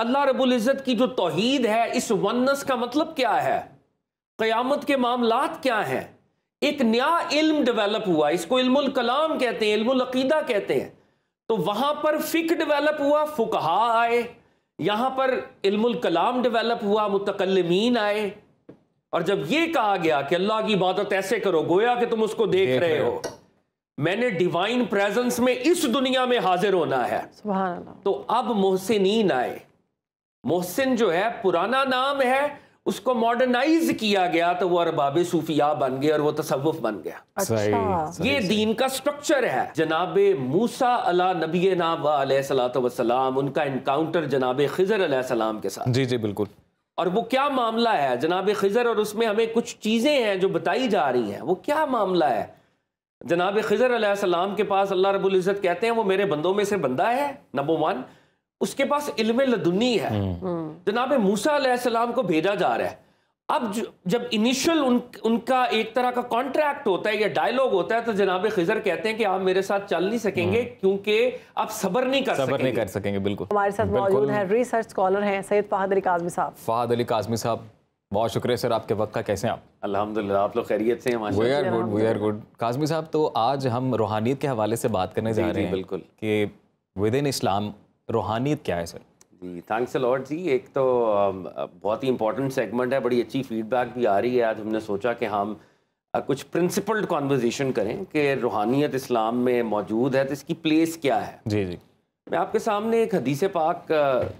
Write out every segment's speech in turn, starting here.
अल्लाह रबुल्ज़त की जो तोहद है इस वनस का मतलब क्या है क़यामत के मामलात क्या हैं एक नया इल्म डेवलप हुआ इसको इल्मुल कलाम कहते हैं इल्मुल अकीदा कहते हैं तो वहाँ पर फ़िक डेवलप हुआ फ़ुकहा आए यहाँ पर इल्मुल कलाम डेवलप हुआ मुतकलमीन आए और जब ये कहा गया कि अल्लाह की इबादत ऐसे करो गोया कि तुम उसको देख, देख रहे हो मैंने डिवाइन प्रेजेंस में इस दुनिया में हाजिर होना है तो अब मोहसिन आए मोहसिन जो है पुराना नाम है उसको मॉडर्नाइज किया गया तो वो अरबाब सूफिया बन गया और वो तसव्वुफ बन गया अच्छा। ये दीन का स्ट्रक्चर है जनाब मूसा अला नबी नाम उनका इनकाउंटर जनाब खिजर सलाम के साथ जी जी बिल्कुल और वो क्या मामला है जनाब खिजर और उसमें हमें कुछ चीज़ें हैं जो बताई जा रही हैं वो क्या मामला है जनाब खिजर सलाम के पास अल्लाह रबुल्ज़त कहते हैं वो मेरे बंदों में से बंदा है नंबर वन उसके पास इल्म लदुनी है जनाब मूसा सलाम को भेजा जा रहा है अब जब इनिशियल उन, उनका एक तरह का कॉन्ट्रैक्ट होता है या डायलॉग होता है तो जनाब खिजर कहते हैं कि आप मेरे साथ चल नहीं सकेंगे हम्म। क्योंकि आप सबर नहीं कर सबर नहीं कर सकेंगे बिल्कुल हमारे साथ मौजूद है रिसर्च स्कॉलर हैं सैयद फहद अली काजमी साहब फहद अली काजमी साहब बहुत शुक्रिया सर आपके वक्त का कैसे हैं आप अल्हम्दुलिल्लाह आप लोग खैरियत से हैं we are good we are good Kazmi साहब तो आज हम रूहानियत के हवाले से बात करने जा रहे हैं बिल्कुल कि विद इन इस्लाम रूहानियत क्या है sir ji thanks lord ji एक तो बहुत ही इंपॉर्टेंट सेगमेंट है बड़ी अच्छी फीडबैक भी आ रही है आज हमने सोचा कि हम कुछ प्रिंसिपल्ड कॉन्वर्जेशन करें कि रूहानियत इस्लाम में मौजूद है तो इसकी प्लेस क्या है जी जी मैं आपके सामने एक हदीस पाक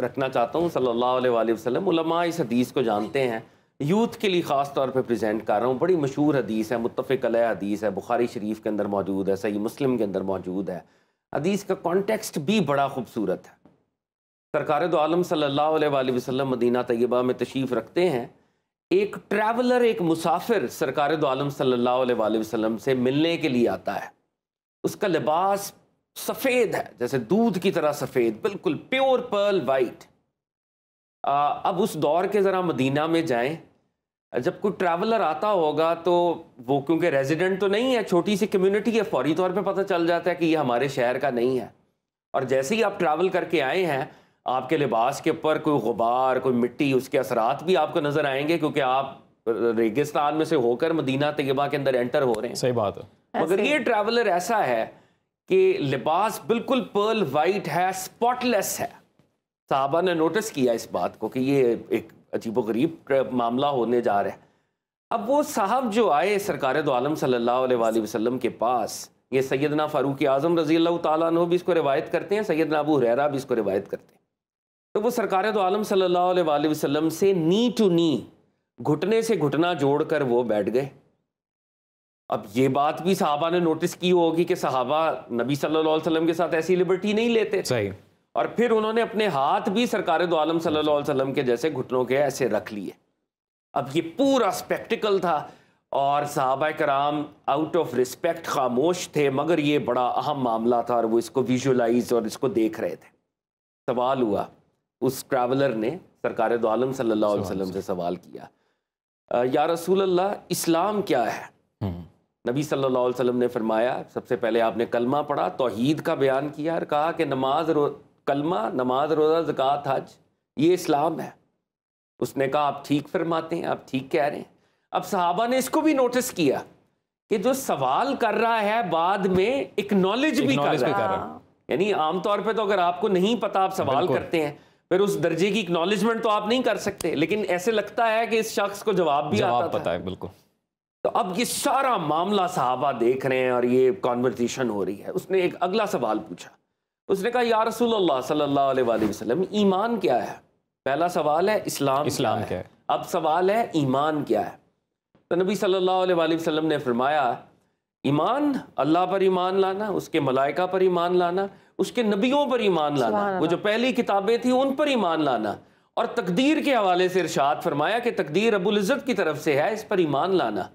रखना चाहता हूँ सल्लल्लाहु वसलम इस हदीस को जानते हैं यूथ के लिए ख़ास तौर पर प्रजेंट कर रहा हूँ बड़ी मशहूर हदीस है मुतफ़ल हदीस है बुखारी शरीफ के अंदर मौजूद है सही मुस्लिम के अंदर मौजूद है हदीस का कॉन्टेक्स्ट भी बड़ा खूबसूरत है सरकार दो तो आलम सल्ला वसम मदीना तयबा में तशीफ़ रखते हैं एक ट्रैवलर एक मुसाफिर सरकार दो तो आलम सल्ला वसलम से मिलने के लिए आता है उसका लिबास सफ़ेद है जैसे दूध की तरह सफ़ेद बिल्कुल प्योर पर्ल वाइट अब उस दौर के ज़रा मदीना में जाएँ जब कोई ट्रैवलर आता होगा तो वो क्योंकि रेजिडेंट तो नहीं है छोटी सी कम्युनिटी है फौरी तौर पे पता चल जाता है कि ये हमारे शहर का नहीं है और जैसे ही आप ट्रैवल करके आए हैं आपके लिबास के ऊपर कोई गुबार कोई मिट्टी उसके असरात भी आपको नज़र आएंगे क्योंकि आप रेगिस्तान में से होकर मदीना तयबा के अंदर एंटर हो रहे हैं सही बात है मगर ये ट्रैवलर ऐसा है कि लिबास बिल्कुल पर्ल वाइट है स्पॉटलेस है साहबा ने नोटिस किया इस बात को कि ये एक अजीब गरीब मामला होने जा रहा है अब वो साहब जो आए सरकार दो आलम सल्ला वसलम के पास ये सैदना फ़ारूक आज़म रजी अल्लाह तु भी इसको रिवायत करते हैं सैदना अबू हरेरा भी इसको रिवायत करते हैं तो वो सरकार दो आलम सल्ला वसलम से नी टू नी घुटने से घुटना जोड़ कर वो बैठ गए अब ये बात भी साहबा ने नोटिस की होगी कि साहबा नबी सल्लल्लाहु अलैहि वसल्लम के साथ ऐसी लिबर्टी नहीं लेते सही और फिर उन्होंने अपने हाथ भी सरकार दो आलम सल्लल्लाहु अलैहि वसल्लम के जैसे घुटनों के ऐसे रख लिए अब ये पूरा स्पेक्टिकल था और साहबा कराम आउट ऑफ रिस्पेक्ट खामोश थे मगर ये बड़ा अहम मामला था और वो इसको विजुलाइज और इसको देख रहे थे सवाल हुआ उस ट्रैवलर ने सरकार दो आलम सल्ला अलैहि से सवाल किया या रसूल अल्लाह इस्लाम क्या है हम्म। नबी सल्लल्लाहु अलैहि वसल्लम ने फरमाया सबसे पहले आपने कलमा पढ़ा तोहीद का बयान किया और कहा कि नमाज कलमा नमाज रोज़ा ज़क़़त हज ये इस्लाम है उसने कहा आप ठीक फरमाते हैं आप ठीक कह रहे हैं अब साहबा ने इसको भी नोटिस किया कि जो सवाल कर रहा है बाद में इकनॉलेज भी कर रहा है यानी आमतौर पर तो अगर आपको नहीं पता आप सवाल करते हैं फिर उस दर्जे की इकनॉलेजमेंट तो आप नहीं कर सकते लेकिन ऐसे लगता है कि इस शख्स को जवाब भी आता पता है बिल्कुल तो अब ये सारा मामला साहबा देख रहे हैं और ये कॉन्वर्जेशन हो रही है उसने एक अगला सवाल पूछा उसने कहा या रसूल अल्लाह सल्लल्लाहु अलैहि वसल्लम ईमान क्या है पहला सवाल है इस्लाम इस्लाम क्या, क्या है अब सवाल है ईमान क्या है तो नबी सल्लल्लाहु अलैहि वसल्लम ने फरमाया ईमान अल्लाह पर ईमान लाना उसके मलाइका पर ईमान लाना उसके नबियों पर ईमान लाना वो जो पहली किताबें थी उन पर ईमान लाना और तकदीर के हवाले से इरशाद फरमाया कि तकदीर अबुल्ज़त की तरफ से है इस पर ईमान लाना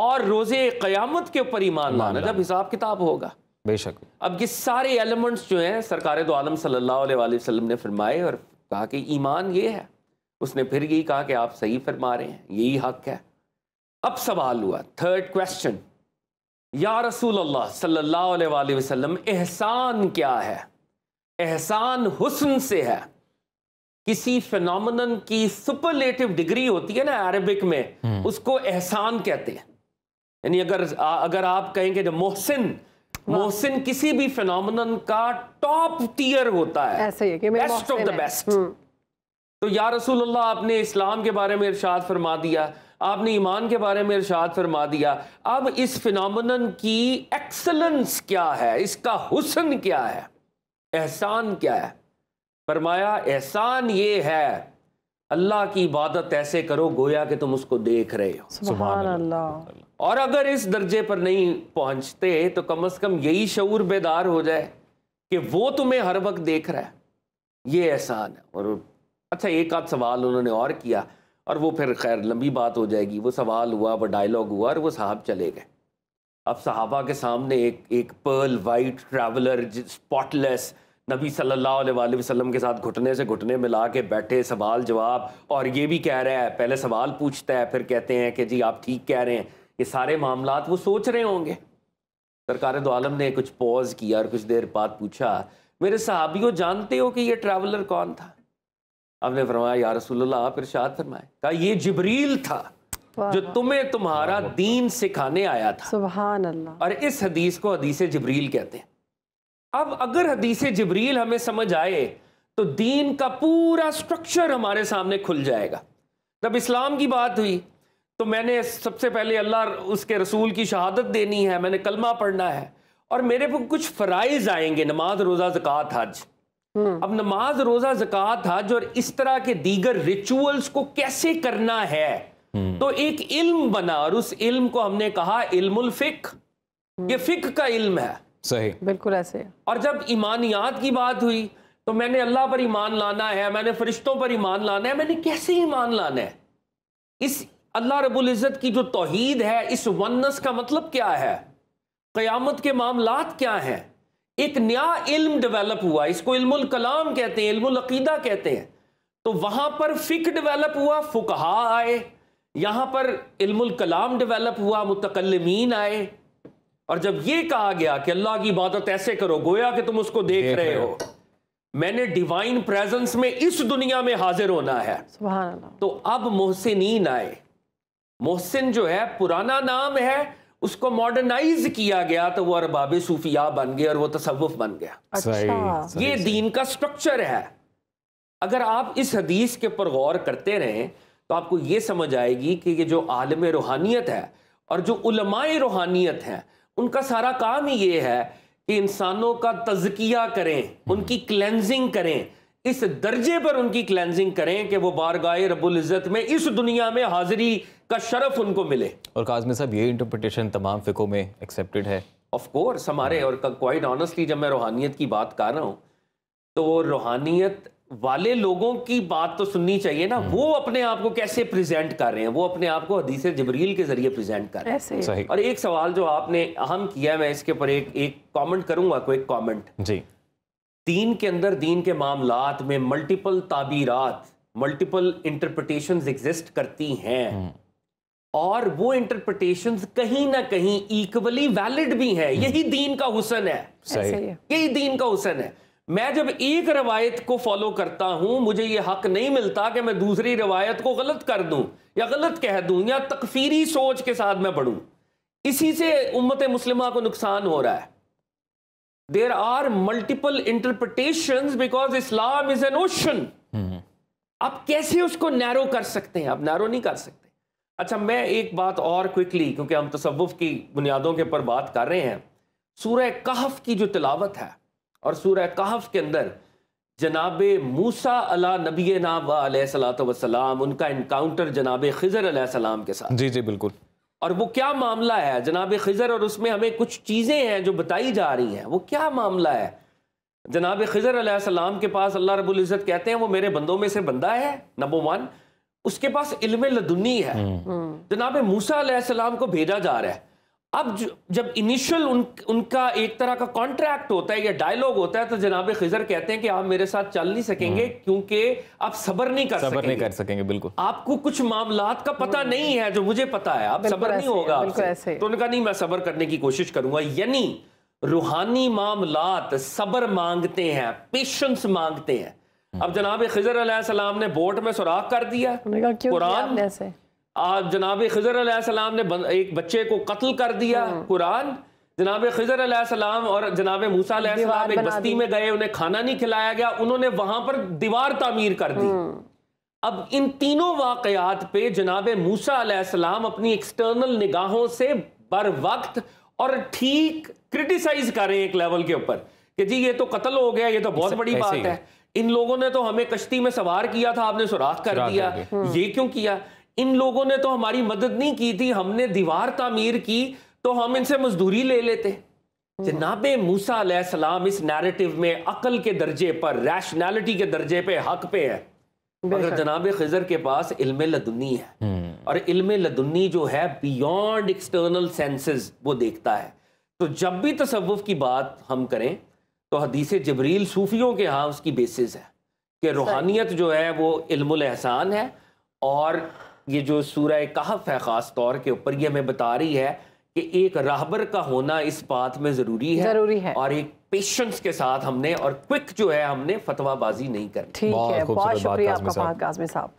और रोज़े क़यामत के ऊपर ईमान लाना जब हिसाब किताब होगा बेशक अब ये सारे एलिमेंट्स जो हैं सरकार दो तो आलम सल्लल्लाहु अलैहि वसल्लम ने फरमाए और कहा कि ईमान ये है उसने फिर यही कहा कि आप सही फरमा रहे हैं यही हक है अब सवाल हुआ थर्ड क्वेश्चन या रसूल अल्लाह सल्लल्लाहु अलैहि वसल्लम एहसान क्या है एहसान हुसन से है किसी फिनमन की सुपरलेटिव डिग्री होती है ना अरबिक में हम्म। उसको एहसान कहते हैं यानी अगर अगर आप कहेंगे मोहसिन मोहसिन किसी भी फिनोमन का टॉप टीयर होता है ऐसे ही कि बेस्ट ऑफ द बेस्ट तो या रसूल आपने इस्लाम के बारे में इरशाद फरमा दिया आपने ईमान के बारे में इरशाद फरमा दिया अब इस फिनोमिनन की एक्सलेंस क्या है इसका हुसन क्या है एहसान क्या है फरमाया एहसान ये है अल्लाह की इबादत ऐसे करो गोया कि तुम उसको देख रहे हो सुबह अल्लाह और अगर इस दर्जे पर नहीं पहुंचते तो कम से कम यही शूर बेदार हो जाए कि वो तुम्हें हर वक्त देख रहा है ये एहसान है और अच्छा एक आध सवाल उन्होंने और किया और वो फिर खैर लंबी बात हो जाएगी वो सवाल हुआ वो डायलॉग हुआ और वो साहब चले गए अब साहबा के सामने एक एक पर्ल वाइट ट्रैवलर स्पॉटलेस नबी सल्लल्लाहु अलैहि वसल्लम के साथ घुटने से घुटने मिला के बैठे सवाल जवाब और ये भी कह रहा है पहले सवाल पूछता है फिर कहते हैं कि जी आप ठीक कह रहे हैं ये सारे मामला वो सोच रहे होंगे सरकार दो आलम ने कुछ पॉज किया और कुछ देर बाद पूछा मेरे साहबियों जानते हो कि ये ट्रैवलर कौन था आपने फरमाया या रसूलुल्लाह आप इरशाद फरमाए कहा ये जबरील था जो तुम्हें तुम्हारा दीन सिखाने आया था सुबहान अल्लाह और इस हदीस को हदीस जबरील कहते हैं अब अगर हदीस जबरील हमें समझ आए तो दीन का पूरा स्ट्रक्चर हमारे सामने खुल जाएगा जब इस्लाम की बात हुई तो मैंने सबसे पहले अल्लाह उसके रसूल की शहादत देनी है मैंने कलमा पढ़ना है और मेरे पर कुछ फ़राइज आएंगे नमाज रोज़ा ज़क़़त हज हम्म। अब नमाज रोज़ा ज़क़़त हज और इस तरह के दीगर रिचुअल्स को कैसे करना है हम्म। तो एक इल्म बना और उस इल्म को हमने कहा इल्मुल फिक ये हम्म। फिक का इल्म है सही बिल्कुल ऐसे और जब ईमानियात की बात हुई तो मैंने अल्लाह पर ईमान लाना है मैंने फरिश्तों पर ईमान लाना है मैंने कैसे ईमान लाना है इस अल्लाह रबुल्ज़त की जो तोहद है इस वनस का मतलब क्या है क़यामत के मामलात क्या हैं एक नया इल्म डेवलप हुआ इसको इल्मुल कलाम कहते हैं इल्मुल अकीदा कहते हैं तो वहाँ पर फ़िक डेवलप हुआ फ़ुकहा आए यहाँ पर इल्मुल कलाम डेवलप हुआ मुतकलमीन आए और जब ये कहा गया कि अल्लाह की इबादत ऐसे करो गोया कि तुम उसको देख, देख रहे हो मैंने डिवाइन प्रेजेंस में इस दुनिया में हाजिर होना है तो अब मोहसिन आए मोहसिन जो है पुराना नाम है उसको मॉडर्नाइज किया गया तो वो अरबाब सूफिया बन गए और वो तसवुफ बन गया अच्छा। ये दीन का स्ट्रक्चर है अगर आप इस हदीस के ऊपर गौर करते रहें तो आपको ये समझ आएगी कि ये जो आलम रूहानियत है और जो उलमाए रूहानियत है उनका सारा काम ही ये है कि इंसानों का तजकिया करें उनकी क्लेंजिंग करें इस दर्जे पर उनकी क्लेंजिंग करें कि वो बार बारगाह रबुल्ज़त में इस दुनिया में हाजिरी का शरफ उनको मिले और काजमी साहब ये इंटरप्रटेशन तमाम फ़िकों में एक्सेप्टेड है ऑफ कोर्स हमारे और क्वाइट ऑनेस्टली जब मैं रूहानियत की बात कर रहा हूँ तो वो रूहानियत वाले लोगों की बात तो सुननी चाहिए ना हम्म। वो अपने आप को कैसे प्रेजेंट कर रहे हैं वो अपने आप को हदीस जबरील के जरिए प्रेजेंट कर रहे हैं सही और एक सवाल जो आपने अहम किया मैं इसके ऊपर एक एक कमेंट करूंगा कोई कमेंट जी दीन के अंदर दीन के मामला में मल्टीपल ताबीरात मल्टीपल इंटरप्रटेशन एग्जिस्ट करती हैं और वो इंटरप्रटेशन कहीं ना कहीं इक्वली वैलिड भी हैं यही दीन का हुसन है सही यही दीन का हुसन है मैं जब एक रवायत को फॉलो करता हूं मुझे ये हक नहीं मिलता कि मैं दूसरी रवायत को गलत कर दूं या गलत कह दूं या तकफीरी सोच के साथ मैं बढ़ू इसी से उम्मत मुस्लिमा को नुकसान हो रहा है there are multiple interpretation because Islam is an ocean आप कैसे उसको नैरो कर सकते हैं आप नैरो नहीं कर सकते अच्छा मैं एक बात और क्विकली क्योंकि हम तसवुफ की बुनियादों के ऊपर बात कर रहे हैं सूर्य कहफ की जो तिलावत है और सूर्य कहफ के अंदर जनाब मूसा अला नबी नाब सलात वसलाम उनका इनकाउंटर जनाब खजर सलाम के साथ जी जी बिल्कुल और वो क्या मामला है जनाब खजर और उसमें हमें कुछ चीज़ें हैं जो बताई जा रही हैं वो क्या मामला है जनाब खजर सलाम के पास अल्लाह रबुल्ज़त कहते हैं वो मेरे बंदों में से बंदा है नंबर वन उसके पास इल्म लदुन्नी है हम्म। जनाब मूसा को भेजा जा रहा है अब जब इनिशियल उन उनका एक तरह का कॉन्ट्रैक्ट होता है या डायलॉग होता है तो जनाब खिजर कहते हैं कि आप मेरे साथ चल नहीं सकेंगे हम्म। क्योंकि आप सबर नहीं कर सबर सकेंगे। नहीं कर सकेंगे बिल्कुल आपको कुछ मामला का पता हम्म। नहीं है जो मुझे पता है आप सबर नहीं होगा तो उनका नहीं मैं सबर करने की कोशिश करूंगा यानी रूहानी मामलात सबर मांगते हैं पेशेंस मांगते हैं अब हम्म। जनाब खिजर सलाम ने बोट में सुराख कर दिया कुरान आप जनाब खजर सलाम ने एक बच्चे को कत्ल कर दिया हाँ। कुरान जनाब खजर सलाम और जनाब मूसा सलाम एक बस्ती में गए उन्हें खाना नहीं खिलाया गया उन्होंने वहां पर दीवार तामीर कर दी हाँ। अब इन तीनों वाकयात पे जनाब मूसा सलाम अपनी एक्सटर्नल निगाहों से बर वक्त और ठीक क्रिटिसाइज करें एक लेवल के ऊपर कि जी ये तो कत्ल हो गया ये तो बहुत बड़ी बात है इन लोगों ने तो हमें कश्ती में सवार किया था आपने सुराख कर दिया हाँ। ये क्यों किया इन लोगों ने तो हमारी मदद नहीं की थी हमने दीवार तामीर की तो हम इनसे मजदूरी ले लेते जनाब मूसा इस नैरेटिव में अकल के दर्जे पर रैशनैलिटी के दर्जे पे हक पे है मगर जनाब खजर के पास इल्म लदुन्नी है हम्म। और इल्म लदुन्नी जो है बियॉन्ड एक्सटर्नल सेंसेस वो देखता है तो जब भी तसवुफ की बात हम करें तो हदीस जबरील सूफियों के यहाँ उसकी बेसिस है कि रूहानियत जो है वो इल्म एहसान है और ये जो सूर्य कहफ है ख़ास तौर के ऊपर ये हमें बता रही है कि एक राहबर का होना इस बात में ज़रूरी है ज़रूरी है और एक पेशेंस के साथ हमने और क्विक जो है हमने फतवाबाजी नहीं करनी ठीक है बहुत शुक्रिया आपका साहब